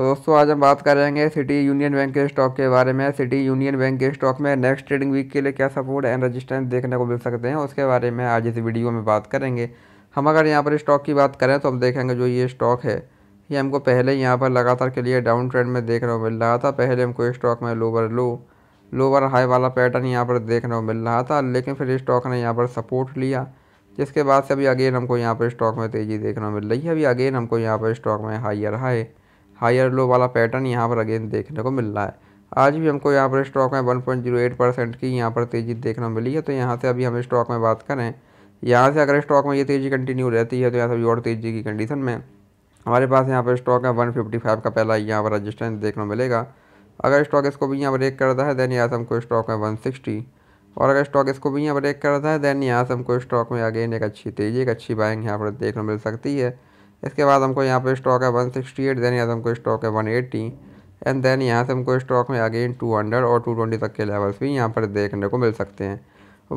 तो दोस्तों आज हम बात करेंगे सिटी यूनियन बैंक के स्टॉक के बारे में सिटी यूनियन बैंक के स्टॉक में नेक्स्ट ट्रेडिंग वीक के लिए क्या सपोर्ट एंड रजिस्टेंस देखने को मिल सकते हैं उसके बारे में आज इस वीडियो में बात करेंगे हम अगर यहाँ पर स्टॉक की बात करें तो हम देखेंगे जो ये स्टॉक है ये हमको पहले यहाँ पर लगातार के लिए डाउन ट्रेंड में देखने को मिल रहा था पहले हमको स्टॉक में लोवर लो लोवर हाई वाला पैटर्न यहाँ पर देखने को मिल रहा था लेकिन फिर स्टॉक ने यहाँ पर सपोर्ट लिया जिसके बाद से अभी अगेन हमको यहाँ पर स्टॉक में तेज़ी देखने को मिल रही है अभी अगेन हमको यहाँ पर स्टॉक में हाइयर हाई हायर लो वाला पैटर्न यहाँ पर अगेन देखने को मिल रहा है आज भी हमको यहाँ पर स्टॉक में 1.08 परसेंट की यहाँ पर तेज़ी देखने को मिली है तो यहाँ से अभी हम स्टॉक में बात करें यहाँ से अगर स्टॉक में ये तेज़ी कंटिन्यू रहती है तो यहाँ से और तेज़ी की कंडीशन में हमारे पास यहाँ पर स्टॉक है वन का पहला यहाँ पर रजिस्टेंस देखने को मिलेगा अगर स्टॉक इसको भी यहाँ ब्रेक करता है देन यहाँ से हमको स्टॉक में वन और अगर स्टॉक इसको भी यहाँ ब्रेक करता है देन यहाँ से हमको स्टॉक में अगेन एक अच्छी तेज़ी एक अच्छी बाइंग यहाँ पर देखने मिल सकती है इसके बाद हमको यहाँ पर स्टॉक है वन सिक्सटी एट देन यहाँ से हमको स्टॉक है वन एट्टी एंड देन यहाँ से हमको स्टॉक में अगेन टू हंड्रेड और टू ट्वेंटी तक के लेवल्स भी यहाँ पर देखने को मिल सकते हैं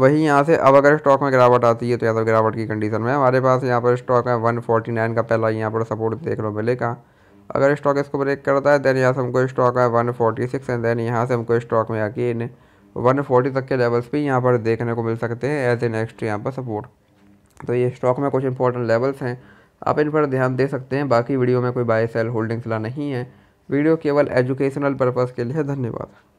वहीं यहाँ से अब अगर स्टॉक में गिरावट आती है तो यहाँ पर गिरावट की कंडीशन में हमारे पास यहाँ पर स्टॉक है वन फोर्टी नाइन का पहला यहाँ पर सपोर्ट देखने को मिलेगा अगर स्टॉक इसको ब्रेक करता है देन यहाँ से हमको स्टॉक है one forty six and then यहाँ से हमको स्टॉक में अगेन वन फोर्टी तक के लेवल्स भी यहाँ पर देखने को मिल सकते हैं एज ए नेक्स्ट यहाँ पर सपोर्ट तो ये स्टॉक में कुछ इंपॉर्टेंट लेवल्स हैं आप इन पर ध्यान दे सकते हैं बाकी वीडियो में कोई बाय सेल होल्डिंग्स ला नहीं है वीडियो केवल एजुकेशनल पर्पज़ के लिए धन्यवाद